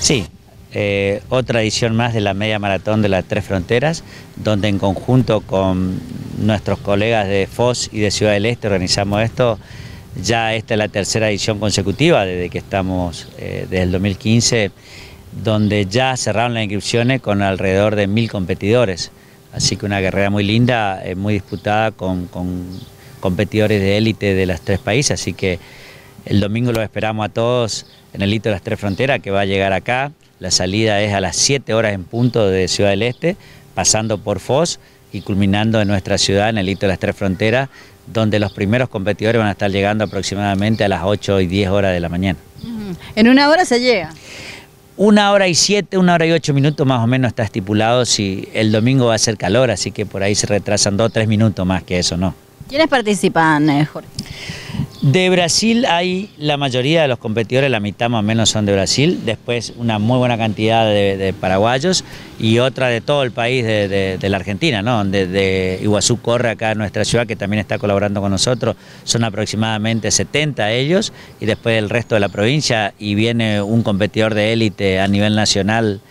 Sí, eh, otra edición más de la media maratón de las Tres Fronteras, donde en conjunto con nuestros colegas de FOS y de Ciudad del Este organizamos esto. Ya esta es la tercera edición consecutiva desde que estamos, eh, desde el 2015, donde ya cerraron las inscripciones con alrededor de mil competidores. Así que una carrera muy linda, eh, muy disputada con, competidores de élite de los tres países. Así que el domingo los esperamos a todos en el hito de las Tres Fronteras que va a llegar acá. La salida es a las 7 horas en punto de Ciudad del Este, pasando por Foz y culminando en nuestra ciudad, en el hito de las Tres Fronteras, donde los primeros competidores van a estar llegando aproximadamente a las 8 y 10 horas de la mañana. ¿En una hora se llega? Una hora y siete, una hora y ocho minutos más o menos está estipulado si el domingo va a ser calor, así que por ahí se retrasan dos o tres minutos más que eso, ¿no? ¿Quiénes participan, eh, Jorge? De Brasil hay la mayoría de los competidores, la mitad más o menos son de Brasil, después una muy buena cantidad de, paraguayos y otra de todo el país de, la Argentina, ¿no? Donde Iguazú corre acá a nuestra ciudad que también está colaborando con nosotros, son aproximadamente 70 ellos y después el resto de la provincia y viene un competidor de élite a nivel nacional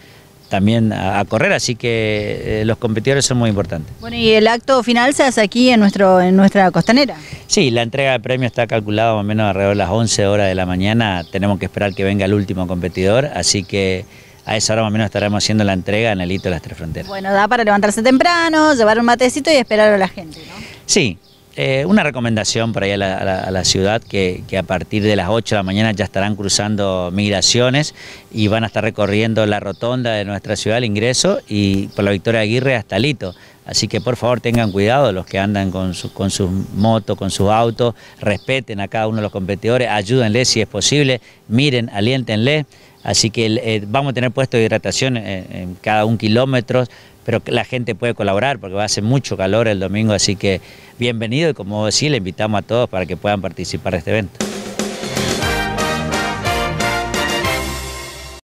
también a, correr, así que eh, los competidores son muy importantes. Bueno, y el acto final se hace aquí en, nuestro, en nuestra costanera. Sí, la entrega de premio está calculada más o menos alrededor de las 11 horas de la mañana. Tenemos que esperar que venga el último competidor, así que a esa hora más o menos estaremos haciendo la entrega en el hito de las tres fronteras. Bueno, da para levantarse temprano, llevar un matecito y esperar a la gente, ¿no? Sí, eh, una recomendación para ahí a la, ciudad que, a partir de las 8 de la mañana ya estarán cruzando migraciones y van a estar recorriendo la rotonda de nuestra ciudad, el ingreso, y por la Victoria Aguirre hasta Lito. Así que por favor tengan cuidado los que andan con, con sus motos, con sus autos, respeten a cada uno de los competidores, ayúdenle si es posible, miren, aliéntenle. Así que eh, vamos a tener puestos de hidratación eh, en, cada un kilómetro, pero la gente puede colaborar porque va a hacer mucho calor el domingo, así que bienvenido y como sí, le invitamos a todos para que puedan participar de este evento.